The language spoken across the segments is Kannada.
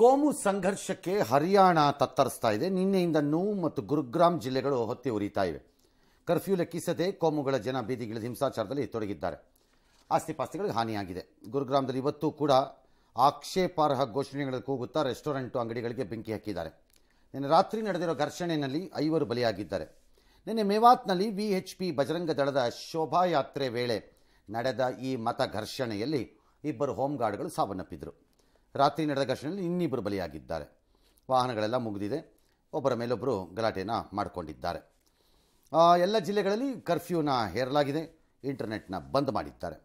ಕೋಮು ಸಂಘರ್ಷಕ್ಕೆ ಹರಿಯಾಣ ತತ್ತರಿಸ್ತಾ ಇದೆ ನಿನ್ನೆಯಿಂದ ನೋವು ಮತ್ತು ಗುರುಗ್ರಾಮ್ ಜಿಲ್ಲೆಗಳು ಹೊತ್ತಿ ಉರಿತಾ ಇವೆ ಕರ್ಫ್ಯೂ ಲೆಕ್ಕಿಸದೆ ಕೋಮುಗಳ ಜನ ಬೀದಿಗಿಳಿದ ಹಿಂಸಾಚಾರದಲ್ಲಿ ತೊಡಗಿದ್ದಾರೆ ಆಸ್ತಿಪಾಸ್ತಿಗಳಿಗೆ ಹಾನಿಯಾಗಿದೆ ಗುರುಗ್ರಾಮದಲ್ಲಿ ಇವತ್ತು ಕೂಡ ಆಕ್ಷೇಪಾರ್ಹ ಘೋಷಣೆಗಳ ಕೂಗುತ್ತಾ ರೆಸ್ಟೋರೆಂಟು ಅಂಗಡಿಗಳಿಗೆ ಬೆಂಕಿ ಹಾಕಿದ್ದಾರೆ ನಿನ್ನೆ ರಾತ್ರಿ ನಡೆದಿರುವ ಘರ್ಷಣೆಯಲ್ಲಿ ಐವರು ಬಲಿಯಾಗಿದ್ದಾರೆ ನಿನ್ನೆ ಮೇವಾತ್ನಲ್ಲಿ ವಿ ಎಚ್ ಪಿ ಬಜರಂಗ ದಳದ ಶೋಭಾಯಾತ್ರೆ ವೇಳೆ ನಡೆದ ಈ ಮತ ಘರ್ಷಣೆಯಲ್ಲಿ ಇಬ್ಬರು ಹೋಮ್ ಗಾರ್ಡ್ಗಳು ಸಾವನ್ನಪ್ಪಿದರು ರಾತ್ರಿ ನಡೆದ ಘರ್ಷಣೆಯಲ್ಲಿ ಇನ್ನಿಬ್ಬರು ಬಲಿಯಾಗಿದ್ದಾರೆ ವಾಹನಗಳೆಲ್ಲ ಮುಗಿದಿದೆ ಒಬ್ಬರ ಮೇಲೊಬ್ಬರು ಗಲಾಟೆಯನ್ನು ಮಾಡಿಕೊಂಡಿದ್ದಾರೆ ಎಲ್ಲ ಜಿಲ್ಲೆಗಳಲ್ಲಿ ಕರ್ಫ್ಯೂನ ಹೇರಲಾಗಿದೆ ಇಂಟರ್ನೆಟ್ನ ಬಂದ್ ಮಾಡಿದ್ದಾರೆ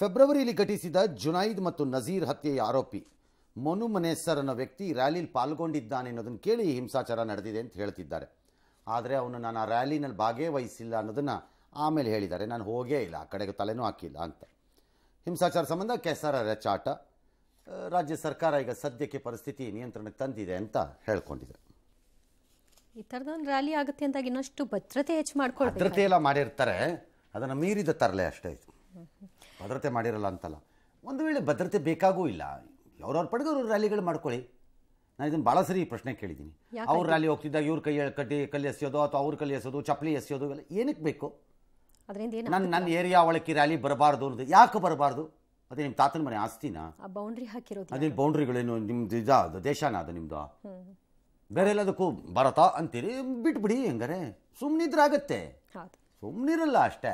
ಫೆಬ್ರವರಿಯಲ್ಲಿ ಘಟಿಸಿದ ಜುನೈದ್ ಮತ್ತು ನಜೀರ್ ಹತ್ಯೆಯ ಆರೋಪಿ ಮನು ಮನೇಸರ್ ಅನ್ನೋ ವ್ಯಕ್ತಿ ರ್ಯಾಲಿಯಲ್ಲಿ ಪಾಲ್ಗೊಂಡಿದ್ದಾನೆ ಅನ್ನೋದನ್ನು ಕೇಳಿ ಹಿಂಸಾಚಾರ ನಡೆದಿದೆ ಅಂತ ಹೇಳ್ತಿದ್ದಾರೆ ಆದರೆ ಅವನು ನಾನು ಆ ರ್ಯಾಲಿನಲ್ಲಿ ವಹಿಸಿಲ್ಲ ಅನ್ನೋದನ್ನು ಆಮೇಲೆ ಹೇಳಿದ್ದಾರೆ ನಾನು ಹೋಗೇ ಇಲ್ಲ ಆ ಕಡೆಗೆ ತಲೆನೂ ಹಾಕಿಲ್ಲ ಅಂತ ಹಿಂಸಾಚಾರ ಸಂಬಂಧ ಕೆಸರ ಚಾಟ ರಾಜ್ಯ ಸರ್ಕಾರ ಈಗ ಸದ್ಯಕ್ಕೆ ಪರಿಸ್ಥಿತಿ ನಿಯಂತ್ರಣಕ್ಕೆ ತಂದಿದೆ ಅಂತ ಹೇಳ್ಕೊಂಡಿದೆ ಈ ಥರದೊಂದು ರ್ಯಾಲಿ ಆಗುತ್ತೆ ಅಂತ ಇನ್ನಷ್ಟು ಭದ್ರತೆ ಹೆಚ್ಚು ಮಾಡ್ಕೊಳ್ಳಿ ಭದ್ರತೆ ಎಲ್ಲ ಮಾಡಿರ್ತಾರೆ ಅದನ್ನು ಮೀರಿದ ತರಲೆ ಅಷ್ಟೇ ಇದು ಭದ್ರತೆ ಮಾಡಿರಲ್ಲ ಅಂತಲ್ಲ ಒಂದು ವೇಳೆ ಭದ್ರತೆ ಬೇಕಾಗೂ ಇಲ್ಲ ಅವ್ರವ್ರ ಪಡೆದು ಅವ್ರ ರ್ಯಾಲಿಗಳು ಮಾಡ್ಕೊಳ್ಳಿ ನಾನು ಇದನ್ನು ಭಾಳ ಸರಿ ಪ್ರಶ್ನೆ ಕೇಳಿದ್ದೀನಿ ಅವ್ರ ರ್ಯಾಲಿ ಹೋಗ್ತಿದ್ದಾಗ ಇವ್ರ ಕೈ ಕಟ್ಟಿ ಕಲ್ಲಿ ಎಸೆಯೋದು ಅಥವಾ ಅವ್ರ ಕಲ್ಲಿ ಎಸೆಯೋದು ಚಪ್ಪಲಿ ಎಸೆಯೋದು ಇವೆಲ್ಲ ಏನಕ್ಕೆ ಬೇಕು ಅದರಿಂದ ನನ್ನ ನನ್ನ ಏರಿಯಾ ಒಳಕ್ಕೆ ರ್ಯಾಲಿ ಬರಬಾರ್ದು ಅನ್ನೋದು ಯಾಕೆ ಬರಬಾರ್ದು ಅದೇ ನಿಮ್ ತಾತನ ಮನೆ ಆಸ್ತಿನಾ ಬೌಂಡ್ರಿ ಹಾಕಿರೋದು ಅದೇ ಬೌಂಡ್ರಿಗಳೇನು ನಿಮ್ದು ಇದ ಅದು ದೇಶನ ಅದು ನಿಮ್ಮದು ಬೇರೆ ಎಲ್ಲದಕ್ಕೂ ಭಾರತ ಅಂತೀರಿ ಬಿಟ್ಬಿಡಿ ಹೆಂಗಾರೆ ಆಗತ್ತೆ ಸುಮ್ಮನಿರಲ್ಲ ಅಷ್ಟೇ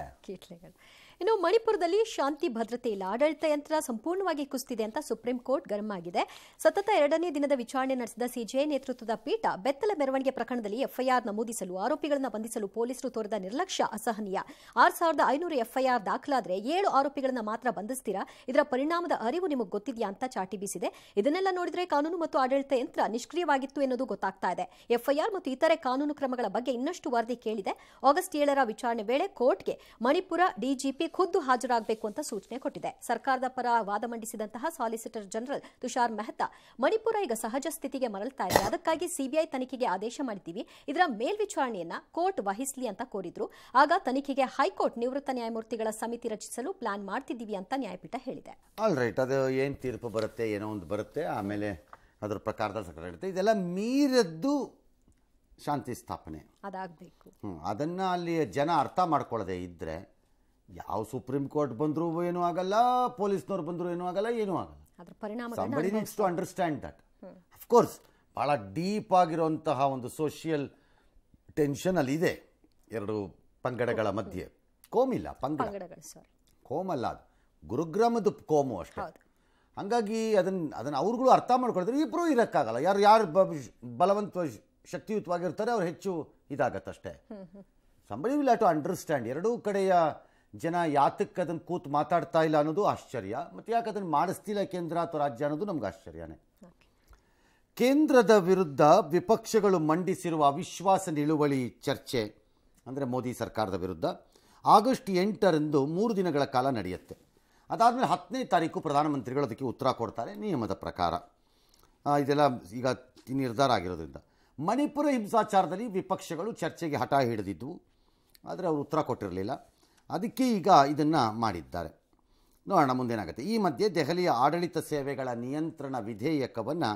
ಇನ್ನು ಮಣಿಪುರದಲ್ಲಿ ಶಾಂತಿ ಭದ್ರತೆ ಇಲ್ಲ ಆಡಳಿತ ಯಂತ್ರ ಸಂಪೂರ್ಣವಾಗಿ ಕುಸಿದಿದೆ ಅಂತ ಸುಪ್ರೀಂ ಕೋರ್ಟ್ ಗರಂ ಆಗಿದೆ ಸತತ ಎರಡನೇ ದಿನದ ವಿಚಾರಣೆ ನಡೆಸಿದ ಸಿಜೆ ನೇತೃತ್ವದ ಪೀಠ ಬೆತ್ತಲ ಮೆರವಣಿಗೆ ಪ್ರಕರಣದಲ್ಲಿ ಎಫ್ಐಆರ್ ನಮೂದಿಸಲು ಆರೋಪಿಗಳನ್ನು ಬಂಧಿಸಲು ಪೊಲೀಸರು ತೋರಿದ ನಿರ್ಲಕ್ಷ್ಯ ಅಸಹನೀಯ ಆರ್ ಸಾವಿರದ ಐನೂರು ಎಫ್ಐಆರ್ ದಾಖಲಾದರೆ ಏಳು ಆರೋಪಿಗಳನ್ನು ಮಾತ್ರ ಬಂಧಿಸ್ತೀರಾ ಇದರ ಪರಿಣಾಮದ ಅರಿವು ನಿಮಗೆ ಗೊತ್ತಿದೆಯಾ ಅಂತ ಚಾಟಿ ಬೀಸಿದೆ ಇದನ್ನೆಲ್ಲ ನೋಡಿದರೆ ಕಾನೂನು ಮತ್ತು ಆಡಳಿತ ಯಂತ್ರ ನಿಷ್ಕ್ರಿಯವಾಗಿತ್ತು ಎನ್ನುವುದು ಗೊತ್ತಾಗ್ತಾ ಇದೆ ಎಫ್ಐಆರ್ ಮತ್ತು ಇತರೆ ಕಾನೂನು ಕ್ರಮಗಳ ಬಗ್ಗೆ ಇನ್ನಷ್ಟು ವರದಿ ಕೇಳಿದೆ ಆಗಸ್ಟ್ ಏಳರ ವಿಚಾರಣೆ ವೇಳೆ ಕೋರ್ಟ್ಗೆ ಮಣಿಪುರ ಡಿಜಿಪಿ ಖುದ್ದು ಹಾಜರಾಗಬೇಕು ಅಂತ ಸೂಚನೆ ಕೊಟ್ಟಿದೆ ಸರ್ಕಾರದ ಪರ ವಾದ ಮಂಡಿಸಿದಂತಹ ಸಾಲಿಸಿಟರ್ ಜನರಲ್ ತುಷಾರ್ ಮೆಹ್ತಾ ಮಣಿಪುರ ಈಗ ಸಹಜ ಸ್ಥಿತಿಗೆ ಮರಳ್ತಾ ಇದೆ ಅದಕ್ಕಾಗಿ ಸಿಬಿಐ ತನಿಖೆಗೆ ಆದೇಶ ಮಾಡಿದ್ದೀವಿ ಇದರ ಮೇಲ್ವಿಚಾರಣೆಯನ್ನ ಕೋರ್ಟ್ ವಹಿಸಲಿ ಅಂತ ಕೋರಿದ್ರು ಆಗ ತನಿಖೆಗೆ ಹೈಕೋರ್ಟ್ ನಿವೃತ್ತ ನ್ಯಾಯಮೂರ್ತಿಗಳ ಸಮಿತಿ ರಚಿಸಲು ಪ್ಲಾನ್ ಮಾಡ್ತಿದ್ದೀವಿ ಅಂತ ನ್ಯಾಯಪೀಠ ಹೇಳಿದೆ ಅದು ಏನು ತೀರ್ಪು ಬರುತ್ತೆ ಏನೋ ಒಂದು ಬರುತ್ತೆ ಆಮೇಲೆ ಅದರ ಪ್ರಕಾರದ ಇದೆಲ್ಲ ಮೀರದ್ದು ಶಾಂತಿ ಸ್ಥಾಪನೆ ಅದಾಗಬೇಕು ಹ್ಞೂ ಅದನ್ನು ಅಲ್ಲಿ ಜನ ಅರ್ಥ ಮಾಡ್ಕೊಳ್ಳದೆ ಇದ್ದರೆ ಯಾವ ಸುಪ್ರೀಂ ಕೋರ್ಟ್ ಬಂದರೂ ಏನೂ ಆಗಲ್ಲ ಪೊಲೀಸ್ನವ್ರು ಬಂದರೂ ಏನೂ ಆಗಲ್ಲ ಏನೂ ಆಗಲ್ಲ somebody needs to understand that of course ಭಾಳ ಡೀಪ್ ಆಗಿರುವಂತಹ ಒಂದು ಸೋಷಿಯಲ್ ಟೆನ್ಷನ್ ಅಲ್ಲಿ ಇದೆ ಎರಡು ಪಂಗಡಗಳ ಮಧ್ಯೆ ಕೋಮಿಲ್ಲ ಪಂಗಡ ಕೋಮಲ್ಲ ಅದು ಗುರುಗ್ರಾಮದ ಕೋಮು ಅಷ್ಟೇ ಹಾಗಾಗಿ ಅದನ್ನ ಅದನ್ನ ಅವ್ರುಗಳು ಅರ್ಥ ಮಾಡ್ಕೊಳ್ತಾರೆ ಇಬ್ಬರೂ ಇರೋಕ್ಕಾಗಲ್ಲ ಯಾರು ಯಾರು ಬಲವಂತ ಶಕ್ತಿಯುತವಾಗಿರ್ತಾರೆ ಅವ್ರು ಹೆಚ್ಚು ಇದಾಗತ್ತಷ್ಟೇ ಸಂಬಳಿ ವಿಲ್ ಟು ಅಂಡರ್ಸ್ಟ್ಯಾಂಡ್ ಎರಡೂ ಕಡೆಯ ಜನ ಯಾತಕ್ಕೆ ಅದನ್ನು ಕೂತು ಮಾತಾಡ್ತಾ ಇಲ್ಲ ಅನ್ನೋದು ಆಶ್ಚರ್ಯ ಮತ್ತು ಯಾಕೆ ಅದನ್ನು ಮಾಡಿಸ್ತಿಲ್ಲ ಕೇಂದ್ರ ಅಥವಾ ರಾಜ್ಯ ಅನ್ನೋದು ನಮ್ಗೆ ಆಶ್ಚರ್ಯನೇ ಕೇಂದ್ರದ ವಿರುದ್ಧ ವಿಪಕ್ಷಗಳು ಮಂಡಿಸಿರುವ ಅವಿಶ್ವಾಸ ನಿಲುವಳಿ ಚರ್ಚೆ ಅಂದರೆ ಮೋದಿ ಸರ್ಕಾರದ ವಿರುದ್ಧ ಆಗಸ್ಟ್ ಎಂಟರಂದು ಮೂರು ದಿನಗಳ ಕಾಲ ನಡೆಯುತ್ತೆ ಅದಾದಮೇಲೆ ಹತ್ತನೇ ತಾರೀಕು ಪ್ರಧಾನಮಂತ್ರಿಗಳು ಅದಕ್ಕೆ ಉತ್ತರ ಕೊಡ್ತಾರೆ ನಿಯಮದ ಪ್ರಕಾರ ಇದೆಲ್ಲ ಈಗ ನಿರ್ಧಾರ ಆಗಿರೋದ್ರಿಂದ ಮಣಿಪುರ ಹಿಂಸಾಚಾರದಲ್ಲಿ ವಿಪಕ್ಷಗಳು ಚರ್ಚೆಗೆ ಹಠ ಹಿಡಿದಿದ್ದವು ಆದರೆ ಅವರು ಉತ್ತರ ಕೊಟ್ಟಿರಲಿಲ್ಲ ಅದಕ್ಕೆ ಈಗ ಇದನ್ನು ಮಾಡಿದ್ದಾರೆ ನೋಡೋಣ ಮುಂದೇನಾಗುತ್ತೆ ಈ ಮಧ್ಯೆ ದೆಹಲಿಯ ಆಡಳಿತ ಸೇವೆಗಳ ನಿಯಂತ್ರಣ ವಿಧೇಯಕವನ್ನು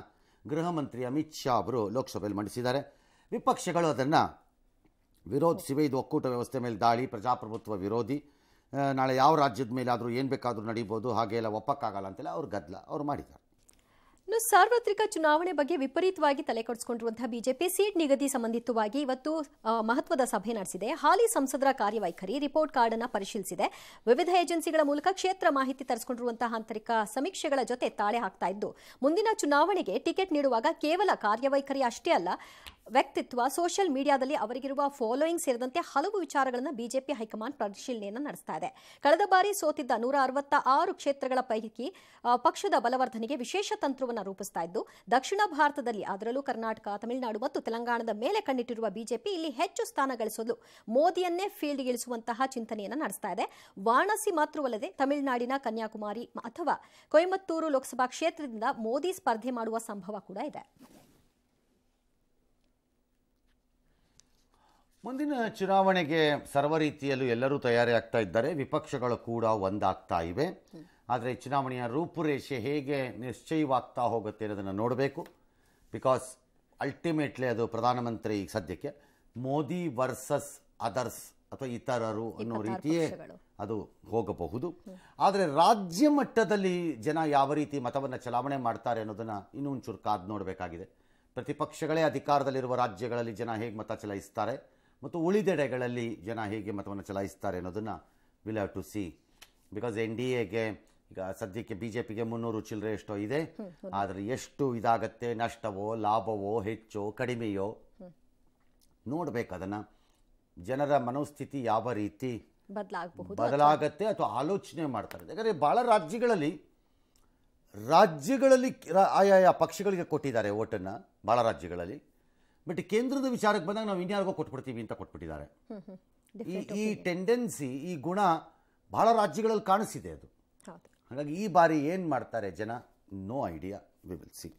ಗೃಹ ಮಂತ್ರಿ ಅಮಿತ್ ಶಾ ಅವರು ಲೋಕಸಭೆಯಲ್ಲಿ ಮಂಡಿಸಿದ್ದಾರೆ ವಿಪಕ್ಷಗಳು ಅದನ್ನು ವಿರೋಧಿಸಿವೆ ಇದು ಒಕ್ಕೂಟ ವ್ಯವಸ್ಥೆ ಮೇಲೆ ದಾಳಿ ಪ್ರಜಾಪ್ರಭುತ್ವ ವಿರೋಧಿ ನಾಳೆ ಯಾವ ರಾಜ್ಯದ ಮೇಲಾದರೂ ಏನು ಬೇಕಾದರೂ ನಡೀಬೋದು ಹಾಗೆಲ್ಲ ಒಪ್ಪಕ್ಕಾಗಲ್ಲ ಅಂತೆಲ್ಲ ಅವ್ರು ಗದ್ದಲ ಅವ್ರು ಮಾಡಿದ್ದಾರೆ ಇನ್ನು ಸಾರ್ವತ್ರಿಕ ಚುನಾವಣೆ ಬಗ್ಗೆ ವಿಪರೀತವಾಗಿ ಕೊಡಿಸಿಕೊಂಡಿರುವಂತಹ ಬಿಜೆಪಿ ಸೀಟ್ ನಿಗದಿ ಸಂಬಂಧಿತವಾಗಿ ಇವತ್ತು ಮಹತ್ವದ ಸಭೆ ನಡೆಸಿದೆ ಹಾಲಿ ಸಂಸದರ ಕಾರ್ಯವೈಖರಿ ರಿಪೋರ್ಟ್ ಕಾರ್ಡ್ ಅನ್ನು ಪರಿಶೀಲಿಸಿದೆ ವಿವಿಧ ಏಜೆನ್ಸಿಗಳ ಮೂಲಕ ಕ್ಷೇತ್ರ ಮಾಹಿತಿ ತರಿಸಿಕೊಂಡಿರುವಂತಹ ಆಂತರಿಕ ಸಮೀಕ್ಷೆಗಳ ಜೊತೆ ತಾಳೆ ಹಾಕ್ತಾ ಇದ್ದು ಮುಂದಿನ ಚುನಾವಣೆಗೆ ಟಿಕೆಟ್ ನೀಡುವಾಗ ಕೇವಲ ಕಾರ್ಯವೈಖರಿ ಅಷ್ಟೇ ಅಲ್ಲ ವ್ಯಕ್ತಿತ್ವ ಸೋಷಿಯಲ್ ಮೀಡಿಯಾದಲ್ಲಿ ಅವರಿಗಿರುವ ಫಾಲೋಯಿಂಗ್ ಸೇರಿದಂತೆ ಹಲವು ವಿಚಾರಗಳನ್ನು ಬಿಜೆಪಿ ಹೈಕಮಾಂಡ್ ಪರಿಶೀಲನೆಯನ್ನು ನಡೆಸ್ತಾ ಇದೆ ಕಳೆದ ಬಾರಿ ಸೋತಿದ್ದ ನೂರ ಅರವತ್ತ ಆರು ಕ್ಷೇತ್ರಗಳ ಪೈಕಿ ಪಕ್ಷದ ಬಲವರ್ಧನೆಗೆ ವಿಶೇಷ ತಂತ್ರವನ್ನು ರೂಪಿಸ್ತಾ ಇದ್ದು ದಕ್ಷಿಣ ಭಾರತದಲ್ಲಿ ಅದರಲ್ಲೂ ಕರ್ನಾಟಕ ತಮಿಳುನಾಡು ಮತ್ತು ತೆಲಂಗಾಣದ ಮೇಲೆ ಕಣ್ಣಿಟ್ಟಿರುವ ಬಿಜೆಪಿ ಇಲ್ಲಿ ಹೆಚ್ಚು ಸ್ಥಾನ ಗಳಿಸಲು ಮೋದಿಯನ್ನೇ ಫೀಲ್ಡ್ ಇಳಿಸುವಂತಹ ಚಿಂತನೆಯನ್ನು ನಡೆಸ್ತಾ ಇದೆ ವಾರಣಾಸಿ ಮಾತ್ರವಲ್ಲದೆ ತಮಿಳುನಾಡಿನ ಕನ್ಯಾಕುಮಾರಿ ಅಥವಾ ಕೊಯಮತ್ತೂರು ಲೋಕಸಭಾ ಕ್ಷೇತ್ರದಿಂದ ಮೋದಿ ಸ್ಪರ್ಧೆ ಮಾಡುವ ಸಂಭವ ಕೂಡ ಇದೆ ಮುಂದಿನ ಚುನಾವಣೆಗೆ ಸರ್ವ ರೀತಿಯಲ್ಲೂ ಎಲ್ಲರೂ ತಯಾರಿ ಆಗ್ತಾ ಇದ್ದಾರೆ ವಿಪಕ್ಷಗಳು ಕೂಡ ಒಂದಾಗ್ತಾ ಇವೆ ಆದರೆ ಚುನಾವಣೆಯ ರೂಪುರೇಷೆ ಹೇಗೆ ನಿಶ್ಚಯವಾಗ್ತಾ ಹೋಗುತ್ತೆ ಅನ್ನೋದನ್ನು ನೋಡಬೇಕು ಬಿಕಾಸ್ ಅಲ್ಟಿಮೇಟ್ಲಿ ಅದು ಪ್ರಧಾನಮಂತ್ರಿ ಈಗ ಸದ್ಯಕ್ಕೆ ಮೋದಿ ವರ್ಸಸ್ ಅದರ್ಸ್ ಅಥವಾ ಇತರರು ಅನ್ನೋ ರೀತಿಯೇ ಅದು ಹೋಗಬಹುದು ಆದರೆ ರಾಜ್ಯ ಮಟ್ಟದಲ್ಲಿ ಜನ ಯಾವ ರೀತಿ ಮತವನ್ನು ಚಲಾವಣೆ ಮಾಡ್ತಾರೆ ಅನ್ನೋದನ್ನು ಇನ್ನೊಂಚೂರು ಕಾದು ನೋಡಬೇಕಾಗಿದೆ ಪ್ರತಿಪಕ್ಷಗಳೇ ಅಧಿಕಾರದಲ್ಲಿರುವ ರಾಜ್ಯಗಳಲ್ಲಿ ಜನ ಹೇಗೆ ಮತ ಚಲಾಯಿಸ್ತಾರೆ ಮತ್ತು ಉಳಿದೆಡೆಗಳಲ್ಲಿ ಜನ ಹೇಗೆ ಮತವನ್ನು ಚಲಾಯಿಸ್ತಾರೆ ಅನ್ನೋದನ್ನು will have to see because N D ಎಗೆ ಈಗ ಸದ್ಯಕ್ಕೆ ಬಿ ಜೆ ಪಿಗೆ ಮುನ್ನೂರು ಚಿಲ್ಲರೆ ಎಷ್ಟೋ ಇದೆ ಆದರೆ ಎಷ್ಟು ಇದಾಗತ್ತೆ ನಷ್ಟವೋ ಲಾಭವೋ ಹೆಚ್ಚೋ ಕಡಿಮೆಯೋ ನೋಡಬೇಕು ಅದನ್ನು ಜನರ ಮನೋಸ್ಥಿತಿ ಯಾವ ರೀತಿ ಬದಲಾಗತ್ತೆ ಅಥವಾ ಆಲೋಚನೆ ಮಾಡ್ತಾರೆ ಯಾಕಂದರೆ ಭಾಳ ರಾಜ್ಯಗಳಲ್ಲಿ ರಾಜ್ಯಗಳಲ್ಲಿ ಆಯಾಯ ಪಕ್ಷಗಳಿಗೆ ಕೊಟ್ಟಿದ್ದಾರೆ ಓಟನ್ನು ಭಾಳ ರಾಜ್ಯಗಳಲ್ಲಿ ಬಟ್ ಕೇಂದ್ರದ ವಿಚಾರಕ್ಕೆ ಬಂದಾಗ ನಾವು ಇನ್ಯಾರಿಗೋ ಕೊಟ್ಬಿಡ್ತೀವಿ ಅಂತ ಕೊಟ್ಬಿಟ್ಟಿದ್ದಾರೆ ಈ ಈ ಟೆಂಡೆನ್ಸಿ ಈ ಗುಣ ಬಹಳ ರಾಜ್ಯಗಳಲ್ಲಿ ಕಾಣಿಸಿದೆ ಅದು ಹಾಗಾಗಿ ಈ ಬಾರಿ ಏನು ಮಾಡ್ತಾರೆ ಜನ no idea we will C